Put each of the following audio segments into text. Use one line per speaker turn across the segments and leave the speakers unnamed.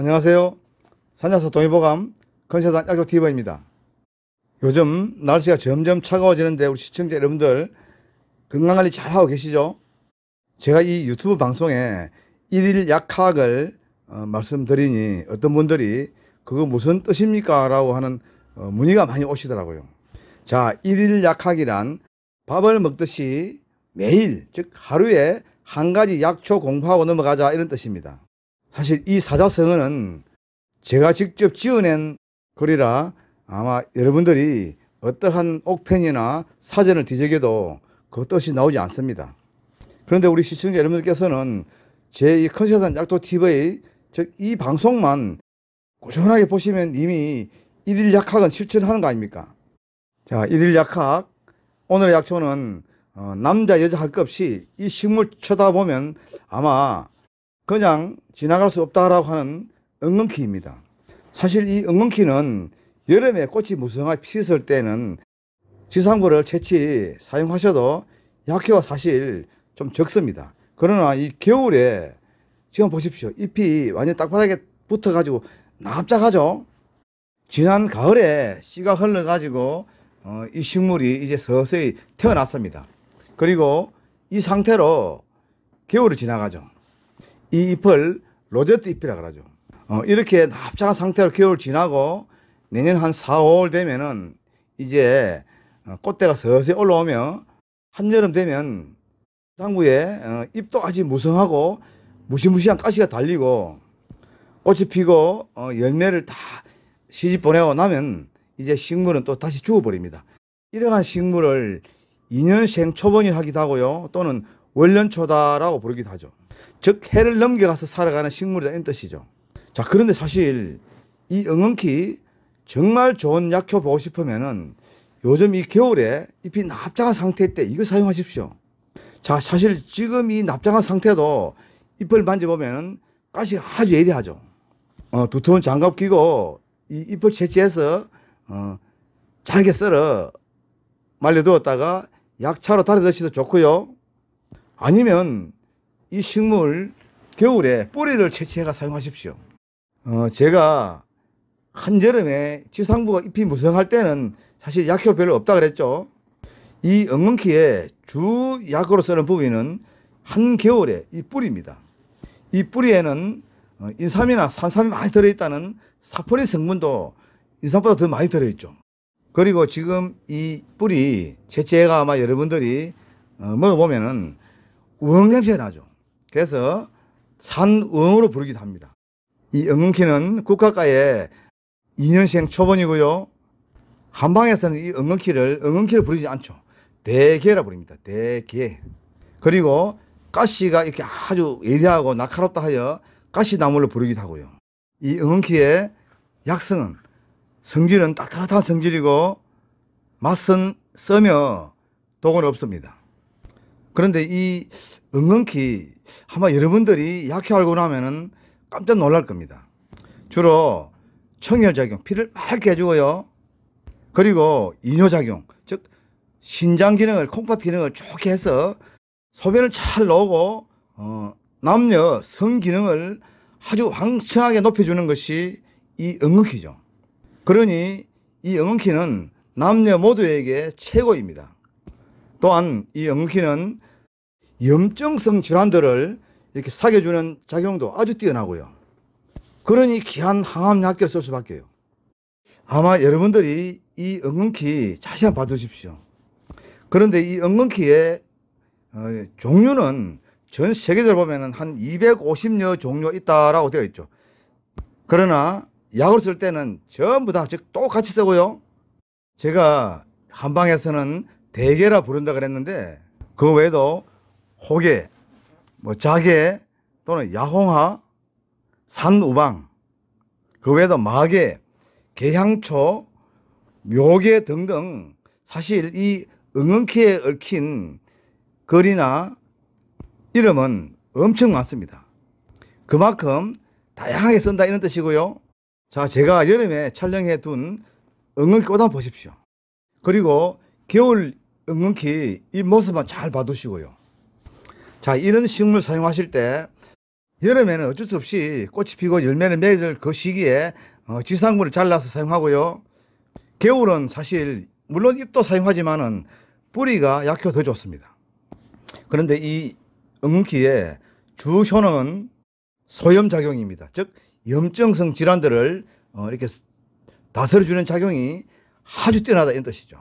안녕하세요. 산야사 동의보감 건세단 약조TV입니다. 요즘 날씨가 점점 차가워지는데 우리 시청자 여러분들 건강관리 잘하고 계시죠? 제가 이 유튜브 방송에 일일 약학을 어, 말씀드리니 어떤 분들이 그거 무슨 뜻입니까? 라고 하는 어, 문의가 많이 오시더라고요. 자, 일일 약학이란 밥을 먹듯이 매일, 즉 하루에 한 가지 약초 공부하고 넘어가자 이런 뜻입니다. 사실 이 사자성어는 제가 직접 지어낸 글이라 아마 여러분들이 어떠한 옥펜이나 사전을 뒤적여도 그 뜻이 나오지 않습니다. 그런데 우리 시청자 여러분들께서는 제이 컨셉한 약도TV 즉 이 방송만 꾸준하게 보시면 이미 일일 약학은 실천하는 거 아닙니까? 자, 일일 약학. 오늘의 약초는 어, 남자, 여자 할 것 없이 이 식물 쳐다보면 아마 그냥 지나갈 수 없다라고 하는 엉겅키입니다 사실 이엉겅키는 여름에 꽃이 무성하게 피었을 때는 지상부를 채취 사용하셔도 약효가 사실 좀 적습니다. 그러나 이 겨울에 지금 보십시오. 잎이 완전 딱바닥에 붙어가지고 납작하죠? 지난 가을에 씨가 흘러가지고 어, 이 식물이 이제 서서히 태어났습니다. 그리고 이 상태로 겨울을 지나가죠. 이 잎을 로제트 잎이라 그러죠. 어, 이렇게 납작한 상태로 겨울 지나고 내년 한 4, 5월 되면은 이제 어, 꽃대가 서서히 올라오며 한여름 되면 당구에 어, 잎도 아주 무성하고 무시무시한 가시가 달리고 꽃이 피고 어, 열매를 다 시집 보내고 나면 이제 식물은 또 다시 죽어버립니다. 이러한 식물을 2년생 초본이 하기도 하고요. 또는 월년초다라고 부르기도 하죠. 즉 해를 넘겨가서 살아가는 식물이다 이 뜻이죠. 자 그런데 사실 이 응원키 정말 좋은 약효 보고 싶으면은 요즘 이 겨울에 잎이 납작한 상태때 이거 사용하십시오. 자 사실 지금 이 납작한 상태도 잎을 만져보면은 가시가 아주 예리하죠. 어, 두터운 장갑 끼고 이 잎을 채취해서 어, 잘게 썰어 말려두었다가 약차로 달아 드셔도 좋고요. 아니면 이 식물 겨울에 뿌리를 채취해가 사용하십시오. 어, 제가 한여름에 지상부가 잎이 무성할 때는 사실 약효 별로 없다 그랬죠. 이 엉겅퀴의 주약으로 쓰는 부위는 한겨울에 이 뿌리입니다. 이 뿌리에는 어, 인삼이나 산삼이 많이 들어있다는 사포닌 성분도 인삼보다 더 많이 들어있죠. 그리고 지금 이 뿌리, 제체가 아마 여러분들이 어, 먹어보면은 우냄새 나죠. 그래서 산응으로 부르기도 합니다. 이 응응키는 국화가의 2년생 초본이고요. 한방에서는 이 응응키를 응응키를 부르지 않죠. 대개라 부릅니다. 대개. 그리고 가시가 이렇게 아주 예리하고 날카롭다 하여 가시나물로 부르기도 하고요. 이 응응키의 약성은 성질은 따뜻한 성질이고 맛은 써며 독은 없습니다. 그런데 이 응응키 아마 여러분들이 약해 알고 나면은 깜짝 놀랄 겁니다. 주로 청혈작용, 피를 맑게 해주고요. 그리고 이뇨작용, 즉 신장 기능을, 콩팥 기능을 좋게 해서 소변을 잘 넣고 어, 남녀 성 기능을 아주 왕창하게 높여주는 것이 이 응응키죠. 그러니 이 응응키는 남녀 모두에게 최고입니다. 또한 이 엉키는 염증성 질환들을 이렇게 사겨주는 작용도 아주 뛰어나고요. 그러니 귀한 항암약기를 쓸 수밖에요. 아마 여러분들이 이 엉겅퀴 자세히 한번 봐두십시오. 그런데 이 엉겅퀴의 어, 종류는 전 세계적으로 보면 한 250여 종류 있다라고 되어 있죠. 그러나 약을 쓸 때는 전부 다 똑같이 쓰고요. 제가 한방에서는 대개라 부른다 그랬는데 그 외에도 호계, 뭐 자계 또는 야홍화, 산우방, 그 외에도 마계, 개향초, 묘계 등등 사실 이 응응키에 얽힌 글이나 이름은 엄청 많습니다. 그만큼 다양하게 쓴다 이런 뜻이고요. 자, 제가 여름에 촬영해 둔 응응 키 교단 보십시오. 그리고 겨울 은근히 이 모습만 잘 봐두시고요. 자, 이런 식물 사용하실 때 여름에는 어쩔 수 없이 꽃이 피고 열매를 맺을 그 시기에 어, 지상물을 잘라서 사용하고요. 겨울은 사실 물론 잎도 사용하지만은 뿌리가 약효 더 좋습니다. 그런데 이 응기의 주효는 소염작용입니다. 즉 염증성 질환들을 어, 이렇게 다스려주는 작용이 아주 뛰어나다 이런 뜻이죠.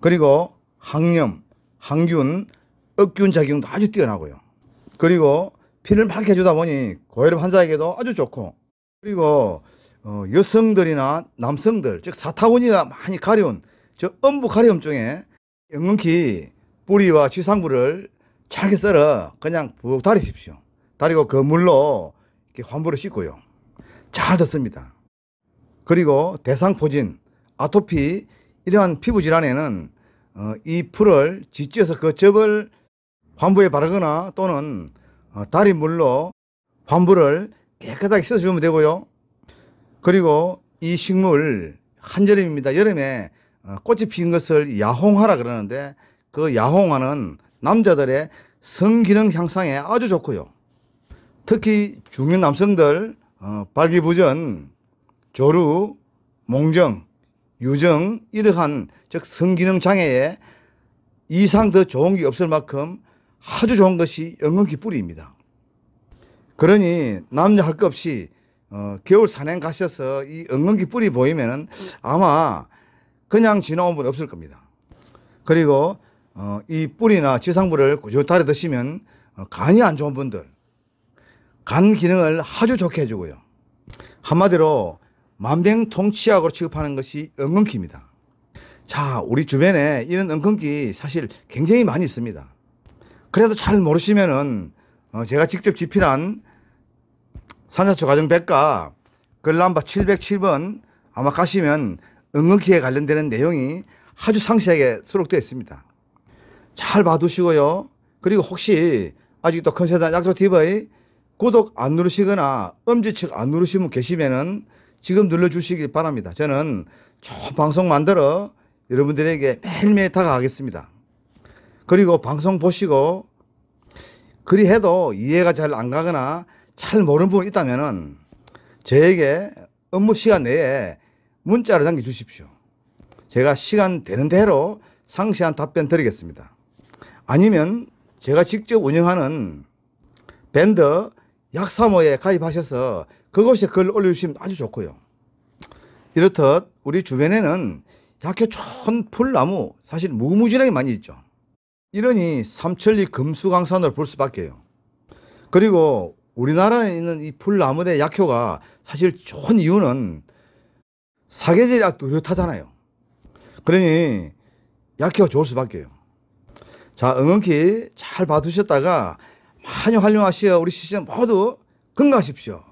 그리고 항염, 항균, 억균 작용도 아주 뛰어나고요. 그리고 피를 맑게 해주다 보니 고혈압 환자에게도 아주 좋고 그리고 어, 여성들이나 남성들 즉 사타구니가 많이 가려운 저 음부 가려움증에 영근키 뿌리와 지상부를 잘게 썰어 그냥 푹 다리십시오. 다리고 그 물로 이렇게 환부를 씻고요. 잘 듣습니다. 그리고 대상포진, 아토피 이러한 피부 질환에는 어, 이 풀을 지지어서 그 접을 환부에 바르거나 또는 어, 다리 물로 환부를 깨끗하게 씻어주면 되고요. 그리고 이 식물 한여름입니다. 여름에 어, 꽃이 핀 것을 야홍화라 그러는데 그 야홍화는 남자들의 성기능 향상에 아주 좋고요. 특히 중년 남성들 어, 발기부전, 조루, 몽정, 유정 이러한 즉 성기능 장애에 이상 더 좋은 게 없을 만큼 아주 좋은 것이 연근기 뿌리입니다. 그러니 남녀 할 것 없이 어, 겨울 산행 가셔서 이 은근기 뿌리 보이면은 아마 그냥 지나온 분 없을 겁니다. 그리고 어, 이 뿌리나 지상부를 꾸준히 달여 드시면 어, 간이 안 좋은 분들 간 기능을 아주 좋게 해주고요. 한마디로 만병통치약으로 취급하는 것이 엉겅퀴입니다. 자, 우리 주변에 이런 엉겅퀴 사실 굉장히 많이 있습니다. 그래도 잘 모르시면은 어, 제가 직접 집필한 산자초 가정 백과 글람바 707번 아마 가시면 엉겅퀴에 관련되는 내용이 아주 상세하게 수록되어 있습니다. 잘 봐두시고요. 그리고 혹시 아직도 컨세단 약조 t v 구독 안 누르시거나 엄지척 안 누르신 분 계시면은 지금 눌러주시기 바랍니다. 저는 좋은 방송 만들어 여러분들에게 매일매일 다가가겠습니다. 그리고 방송 보시고 그리 해도 이해가 잘 안 가거나 잘 모르는 부분이 있다면 저에게 업무 시간 내에 문자를 남겨 주십시오. 제가 시간 되는 대로 상세한 답변 드리겠습니다. 아니면 제가 직접 운영하는 밴드 약사모에 가입하셔서 그곳에 글 올려주시면 아주 좋고요. 이렇듯 우리 주변에는 약효촌 풀나무 사실 무무진하게 많이 있죠. 이러니 삼천리 금수강산을 볼 수밖에요. 그리고 우리나라에 있는 이 풀나무대 약효가 사실 좋은 이유는 사계절약 뚜렷하잖아요. 그러니 약효가 좋을 수밖에요. 자, 응원키 잘 봐두셨다가 많이 활용하시어 우리 시청 모두 건강하십시오.